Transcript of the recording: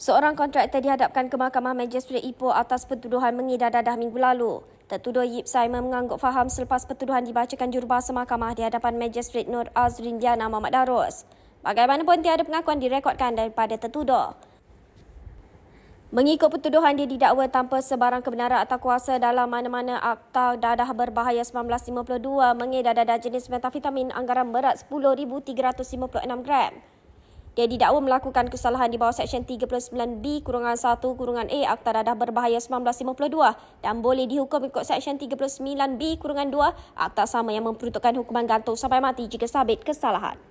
Seorang kontraktor dihadapkan ke Mahkamah Magistrate Ipoh atas pertuduhan mengidah dadah minggu lalu. Tertuduh Yip Simon mengangguk faham selepas pertuduhan dibacakan jurubahasa mahkamah di hadapan Magistrate Nur Azrin Diana Mohd Darus. Bagaimanapun tiada pengakuan direkodkan daripada tertuduh. Mengikut pertuduhan dia didakwa tanpa sebarang kebenaran atau kuasa dalam mana-mana Akta Dadah Berbahaya 1952 mengedar dadah jenis metafitamin anggaran berat 10,356 gram. Dia didakwa melakukan kesalahan di bawah Seksyen 39B kurungan 1 kurungan A Akta Dadah Berbahaya 1952 dan boleh dihukum ikut Seksyen 39B kurungan 2 Akta Sama yang memperuntukkan hukuman gantung sampai mati jika sabit kesalahan.